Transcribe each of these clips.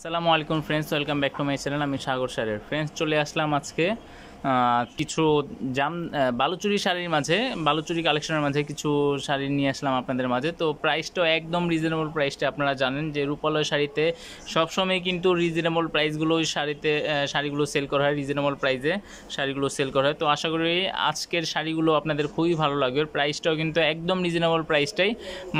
আসসালামু আলাইকুম friends welcome back to my channel আমি সাগর স্যারের ফ্রেন্ডস চলে আসলাম আজকে কিছু জাম বালুচুরি শাড়ির মাঝে বালুচুরি কালেকশনের মাঝে কিছু শাড়ি নিয়ে আসলাম আপনাদের মাঝে তো প্রাইসটাও একদম রিজনেবল প্রাইসটা আপনারা জানেন যে রূপালয় শাড়িতে সবসময় কিন্তু রিজনেবল প্রাইসগুলো ওই শাড়িতে শাড়িগুলো সেল করা হয় রিজনেবল প্রাইসে শাড়িগুলো সেল করা হয় তো আশা করি আজকের শাড়িগুলো আপনাদের খুবই ভালো লাগবে প্রাইসটাও কিন্তু একদম রিজনেবল প্রাইসটাই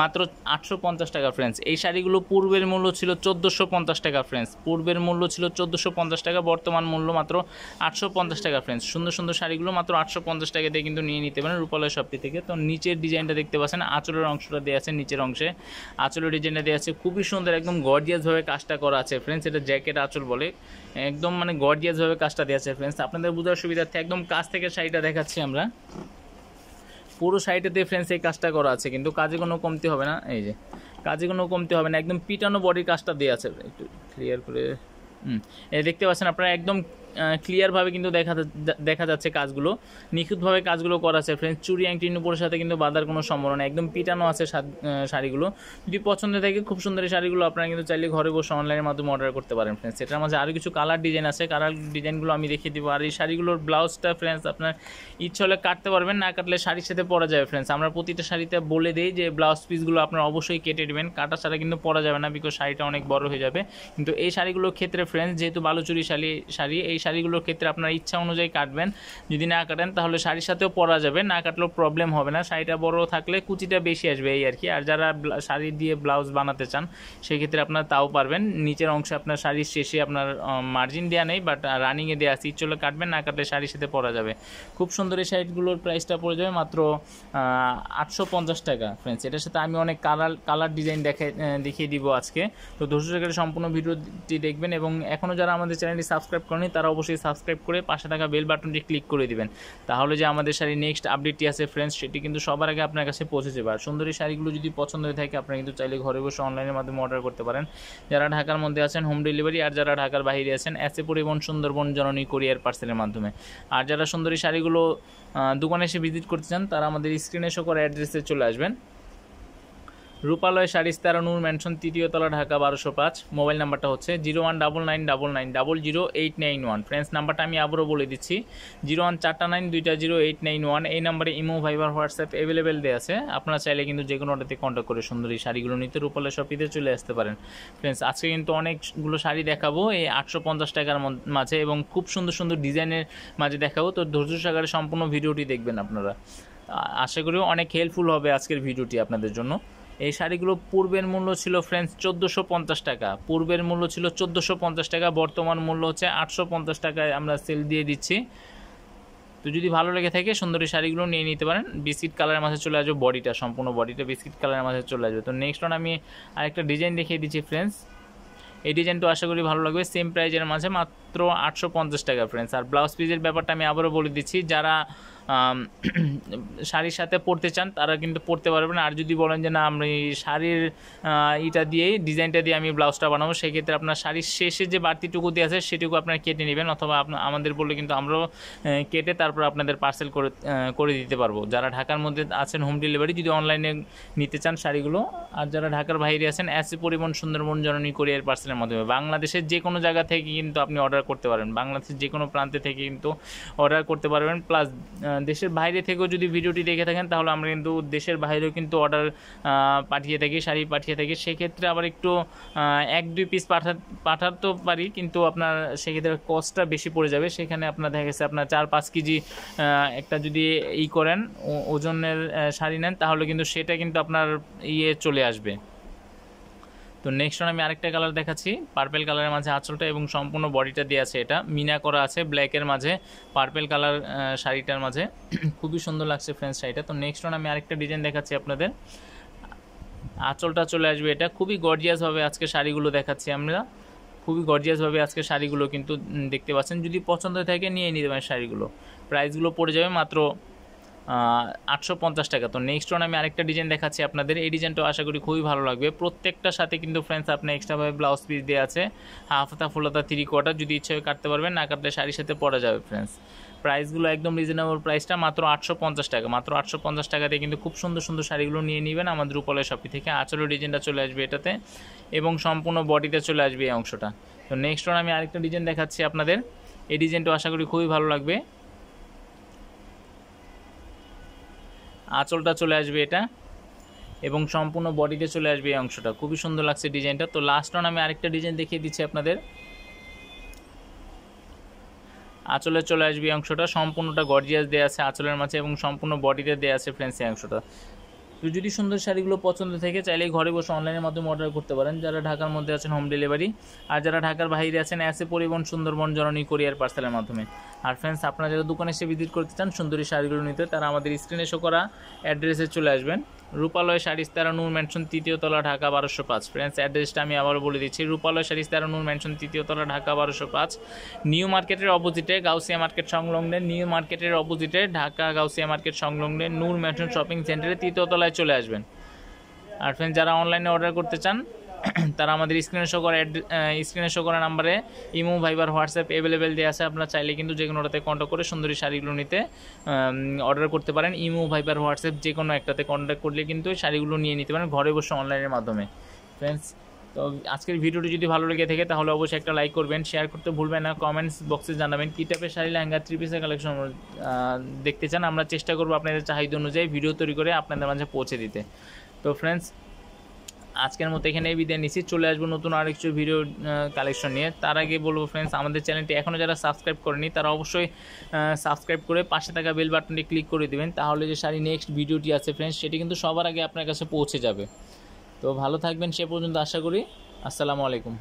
মাত্র আটশো পঞ্চাশ টাকা ফ্রেন্ডস এই শাড়িগুলো পূর্বের মূল্য ছিল চোদ্দোশো পঞ্চাশ টাকা ফ্রেন্ডস পূর্বের মূল্য ছিল চোদ্দোশো পঞ্চাশ টাকা বর্তমান মূল্য মাত্র আটশো পঞ্চাশ টাকা ফ্রেন্ডস সুন্দর সুন্দর শাড়িগুলো মাত্র আটশো পঞ্চাশ টাকা দিয়ে কিন্তু নিয়ে নিতে পারেন রূপালয় শপটি থেকে তো নিচের ডিজাইনটা দেখতে পাচ্ছেন আঁচলের অংশটা দেওয়া আছে নিচের অংশে আঁচলের ডিজাইনটা দেওয়া আছে খুবই সুন্দর একদম গর্জিয়াসভাবে কাজটা করা আছে ফ্রেন্ডস এটা জ্যাকেট আঁচল বলে একদম মানে গর্জিয়াসভাবে কাজটা দেওয়া আছে ফ্রেন্ডস আপনাদের বোঝার সুবিধার্থে একদম কাছ থেকে শাড়িটা দেখাচ্ছি আমরা পুরো শাড়িটাতে ফ্রেন্ডস এই কাজটা করা আছে কিন্তু কাজে কোনো কমতি হবে না এই যে কাজে কোনো কমতি হবে না একদম পিটানো বডির কাজটা দেওয়া আছে একটু ক্লিয়ার করে হুম এই দেখতে পাচ্ছেন আপনারা একদম ক্লিয়ারভাবে কিন্তু দেখা দেখা যাচ্ছে কাজগুলো নিখুঁতভাবে কাজগুলো করা আছে ফ্রেন্ডস চুরি আংটি নুপুরের সাথে কিন্তু বাঁধার কোনো সম্ভাবনা একদম পিটানো আছে শাড়িগুলো যদি পছন্দ থাকে খুব সুন্দর এই শাড়িগুলো আপনারা কিন্তু চাইলে ঘরে বসে অনলাইনের মাধ্যমে অর্ডার করতে পারেন ফ্রেন্ডস এটার মাঝে আরও কিছু কালার ডিজাইন আছে কালার ডিজাইনগুলো আমি দেখিয়ে দেবো আর এই শাড়িগুলোর ব্লাউজটা ফ্রেন্ডস আপনার ইচ্ছা হলে কাটতে পারবেন না কাটলে শাড়ির সাথে পরা যাবে ফ্রেন্ডস আমরা প্রতিটা শাড়িতে বলে দিই যে ব্লাউজ পিসগুলো আপনার অবশ্যই কেটে দেবেন কাটা ছাড়া কিন্তু পরা যাবে না বিকজ শাড়িটা অনেক বড় হয়ে যাবে কিন্তু এই শাড়িগুলোর ক্ষেত্রে ফ্রেন্ডস যেহেতু বালুচুরি শাড়ি শাড়ি এই এই শাড়িগুলোর ক্ষেত্রে আপনার ইচ্ছা অনুযায়ী কাটবেন যদি না কাটেন তাহলে শাড়ির সাথেও পরা যাবে না কাটলেও প্রবলেম হবে না শাড়িটা বড় থাকলে কুচিটা বেশি আসবে এই আর কি আর যারা শাড়ি দিয়ে ব্লাউজ বানাতে চান সেক্ষেত্রে আপনার তাও পারবেন নিচের অংশে আপনার শাড়ির শেষে আপনার মার্জিন দেওয়া নেই বাট রানিংয়ে দেওয়া আছে ইচ্ছলে কাটবেন না কাটলে শাড়ির সাথে পরা যাবে খুব সুন্দর এই শাড়িগুলোর প্রাইসটা পড়ে যাবে মাত্র আটশো পঞ্চাশ টাকা ফ্রেন্ডস এটার সাথে আমি অনেক কালার কালার ডিজাইন দেখাই দেখিয়ে দিব আজকে তো ধৈর্য সম্পূর্ণ ভিডিওটি দেখবেন এবং এখনও যারা আমাদের চ্যানেলটি সাবস্ক্রাইব করেনি তারা আপনারা অবশ্যই সাবস্ক্রাইব করে পাশে থাকা বেল বাটনটি ক্লিক করে দিবেন তাহলে যে আমাদের শাড়ি নেক্সট আপডেটটি আছে ফ্রেন্ডস সেটি কিন্তু সবার আগে আপনার কাছে পৌঁছে যাবে আর সুন্দরী শাড়িগুলো যদি পছন্দ হয়ে থাকে আপনারা কিন্তু চাইলে ঘরে বসে অনলাইনের মাধ্যমে অর্ডার করতে পারেন যারা ঢাকার মধ্যে আছেন হোম ডেলিভারি আর যারা ঢাকার বাইরে আছেন এসে পরিবহন সুন্দরবন জননী কোরিয়ার পার্সেলের মাধ্যমে আর যারা সুন্দরী শাড়িগুলো দোকানে এসে ভিজিট করতে চান তারা আমাদের স্ক্রিনে শো অ্যাড্রেসে চলে আসবেন রূপালয় সারিস্তারা নূর ম্যানশন তৃতীয় তলা ঢাকা বারোশো পাঁচ মোবাইল নাম্বারটা হচ্ছে zero one double nine double nine double zero eight nine one friends নাম্বারটা আমি আবারও বলে দিচ্ছি জিরো ওয়ান চারটা নাইন দুইটা জিরো এইট নাইন ওয়ান এই নাম্বারে ইমো ভাইবার হোয়াটসঅ্যাপ অ্যাভেলেবেল দেওয়া আছে আপনারা চাইলে কিন্তু যে কোনো অর্ডারতে কন্ট্যাক্ট করে সুন্দর এই শাড়িগুলো নিতে রূপালয় শপিতে চলে আসতে পারেন ফ্রেন্ডস আজকে কিন্তু অনেকগুলো শাড়ি দেখাবো এই আটশো পঞ্চাশ টাকার মাঝে এবং খুব সুন্দর সুন্দর ডিজাইনের মাঝে দেখাবো তো ধৈর্য সাগরে সম্পূর্ণ ভিডিওটি দেখবেন আপনারা আশা করি অনেক হেল্পফুল হবে আজকের ভিডিওটি আপনাদের জন্য এই শাড়িগুলো পূর্বের মূল্য ছিল ফ্রেন্ডস চোদ্দোশো পঞ্চাশ টাকা পূর্বের মূল্য ছিল চোদ্দোশো পঞ্চাশ টাকা বর্তমান মূল্য হচ্ছে আটশো পঞ্চাশ টাকায় আমরা সেল দিয়ে দিচ্ছি তো যদি ভালো লেগে থাকে সুন্দরী শাড়িগুলো নিয়ে নিতে পারেন বিস্কিট কালারের মাঝে চলে আসবে বডিটা সম্পূর্ণ বডিটা বিস্কিট কালারের মাঝে চলে আসবে তো নেক্সট ওয়ান আমি আরেকটা ডিজাইন দেখিয়ে দিচ্ছি ফ্রেন্ডস এই ডিজাইনটা আশা করি ভালো লাগবে সেম প্রাইজের মাঝে মাত্র আটশো পঞ্চাশ টাকা ফ্রেন্ডস আর ব্লাউজ পিসের ব্যাপারটা আমি আবারও বলে দিচ্ছি যারা শাড়ির সাথে পরতে চান তারা কিন্তু পরতে পারবেন আর যদি বলেন যে না আমি শাড়ির ইটা দিয়েই ডিজাইনটা দিয়ে আমি ব্লাউজটা বানাবো সেক্ষেত্রে আপনার শাড়ির শেষে যে বাড়তিটুকু দিয়ে আছে সেটুকু আপনার কেটে নেবেন অথবা আমাদের বললে কিন্তু আমরাও কেটে তারপর আপনাদের পার্সেল করে করে দিতে পারবো যারা ঢাকার মধ্যে আছেন হোম ডেলিভারি যদি অনলাইনে নিতে চান শাড়িগুলো আর যারা ঢাকার বাইরে আছেন এসি পরিমাণ সুন্দরবন জননী কোরিয়ার পার্সেলের মাধ্যমে বাংলাদেশের যে কোনো জায়গা থেকে কিন্তু আপনি অর্ডার করতে পারবেন বাংলাদেশের যে কোনো প্রান্তে থেকে কিন্তু অর্ডার করতে পারবেন প্লাস দেশের বাইরে থেকেও যদি ভিডিওটি দেখে থাকেন তাহলে আমরা কিন্তু দেশের বাইরেও কিন্তু অর্ডার পাঠিয়ে থাকি শাড়ি পাঠিয়ে থাকি সেক্ষেত্রে আবার একটু এক দুই পিস পাঠা পাঠাতে পারি কিন্তু আপনার সেক্ষেত্রে কস্টটা বেশি পড়ে যাবে সেখানে আপনার দেখা গেছে আপনার চার পাঁচ কেজি একটা যদি ই করেন ওজনের শাড়ি নেন তাহলে কিন্তু সেটা কিন্তু আপনার ইয়ে চলে আসবে তো নেক্সট আমি আরেকটা কালার দেখাচ্ছি পার্পেল কালারের মাঝে আঁচলটা এবং সম্পূর্ণ বডিটা দিয়ে আছে এটা মিনা করা আছে ব্ল্যাকের মাঝে পার্পেল কালার শাড়িটার মাঝে খুবই সুন্দর লাগছে ফ্রেন্স শাড়িটা তো নেক্সট আমি আরেকটা ডিজাইন দেখাচ্ছি আপনাদের আঁচলটা চলে আসবে এটা খুবই গর্জিয়াসভাবে আজকে শাড়িগুলো দেখাচ্ছি আমরা খুবই গর্জিয়াসভাবে আজকে শাড়িগুলো কিন্তু দেখতে পাচ্ছেন যদি পছন্দ থাকে নিয়ে নিতে পারেন শাড়িগুলো প্রাইসগুলো পড়ে যাবে মাত্র আটশো পঞ্চাশ টাকা তো নেক্সট ওয়ান আমি আরেকটা ডিজাইন দেখাচ্ছি আপনাদের এই ডিজাইনটাও আশা করি খুবই ভালো লাগবে প্রত্যেকটার সাথে কিন্তু ফ্রেন্ডস আপনি এক্সট্রাভাবে ব্লাউজ পিস দেওয়া আছে হাফ হাতা ফুল হাতা থ্রি কোয়ার্টার যদি ইচ্ছে কাটতে পারবেন না কাটলে শাড়ির সাথে পরা যাবে ফ্রেন্ডস প্রাইসগুলো একদম রিজনেবল প্রাইসটা মাত্র আটশো পঞ্চাশ টাকা মাত্র আটশো পঞ্চাশ টাকাতে কিন্তু খুব সুন্দর সুন্দর শাড়িগুলো নিয়ে নেবেন আমাদের রূপালয় শপি থেকে আচলো ডিজাইনটা চলে আসবে এটাতে এবং সম্পূর্ণ বডিতে চলে আসবে এই অংশটা তো নেক্সট ওয়ান আমি আরেকটা ডিজাইন দেখাচ্ছি আপনাদের এই ডিজাইনটা আশা করি খুবই ভালো লাগবে আঁচলটা চলে আসবে এটা এবং সম্পূর্ণ বডিতে চলে আসবে এই অংশটা খুবই সুন্দর লাগছে ডিজাইনটা তো লাস্ট অন আমি আরেকটা ডিজাইন দেখিয়ে দিচ্ছি আপনাদের আঁচলে চলে আসবে অংশটা সম্পূর্ণটা গর্জিয়াস দেওয়া আছে আঁচলের মাঝে এবং সম্পূর্ণ বডিতে দেওয়া আছে ফ্রেন্ডস এই অংশটা তো যদি সুন্দর শাড়িগুলো পছন্দ থেকে চাইলে ঘরে বসে অনলাইনের মাধ্যমে অর্ডার করতে পারেন যারা ঢাকার মধ্যে আছেন হোম ডেলিভারি আর যারা ঢাকার বাইরে আছেন অ্যাসে পরিবহন সুন্দরবন জননী কোরিয়ার পার্সেলের মাধ্যমে আর ফ্রেন্ডস আপনারা যারা দোকানে এসে ভিজিট করতে চান সুন্দরী শাড়িগুলো নিতে তারা আমাদের স্ক্রিনে শো করা অ্যাড্রেসে চলে আসবেন রূপালয় শাড়িস তেরো নূর ম্যানশন তৃতীয় তলা ঢাকা বারোশো পাঁচ ফ্রেন্ডস অ্যাড্রেসটা আমি আবারও বলে দিচ্ছি রূপালয় শাড়িস তেরো নূর ম্যানশন তৃতীয় তলা ঢাকা বারোশো পাঁচ নিউ মার্কেটের অপোজিটে গাউসিয়া মার্কেট সংলগ্নে নিউ মার্কেটের অপোজিটে ঢাকা গাউসিয়া মার্কেট সংলগ্নে নূর ম্যানশন শপিং সেন্টারে তৃতীয় তলায় চলে আসবেন আর ফ্রেন্ডস যারা অনলাইনে অর্ডার করতে চান তারা আমাদের স্ক্রিনে শো করা স্ক্রিনে শো করা নাম্বারে ইমো ভাইবার হোয়াটসঅ্যাপ অ্যাভেলেবেল দেওয়া আছে আপনারা চাইলে কিন্তু যে কোনোটাতে কন্ট্যাক্ট করে সুন্দরী শাড়িগুলো নিতে অর্ডার করতে পারেন ইমো ভাইবার হোয়াটসঅ্যাপ যে কোনো একটাতে কন্ট্যাক্ট করলে কিন্তু শাড়িগুলো নিয়ে নিতে পারেন ঘরে বসে অনলাইনের মাধ্যমে ফ্রেন্ডস তো আজকের ভিডিওটি যদি ভালো লেগে থাকে তাহলে অবশ্যই একটা লাইক করবেন শেয়ার করতে ভুলবেন না কমেন্টস বক্সে জানাবেন কী টাইপের শাড়ি লেহেঙ্গা থ্রি পিসের কালেকশন দেখতে চান আমরা চেষ্টা করবো আপনাদের চাহিদা অনুযায়ী ভিডিও তৈরি করে আপনাদের মাঝে পৌঁছে দিতে তো ফ্রেন্ডস আজকের মতো এখানে বিদায় নিচ্ছি চলে আসবো নতুন আর কিছু ভিডিও কালেকশন নিয়ে তার আগে বলবো ফ্রেন্ডস আমাদের চ্যানেলটি এখনও যারা সাবস্ক্রাইব করেনি তারা অবশ্যই সাবস্ক্রাইব করে পাশে থাকা বেল বাটনটি ক্লিক করে দেবেন তাহলে যে শাড়ি নেক্সট ভিডিওটি আছে ফ্রেন্ডস সেটি কিন্তু সবার আগে আপনার কাছে পৌঁছে যাবে তো ভালো থাকবেন সে পর্যন্ত আশা করি আসসালামু আলাইকুম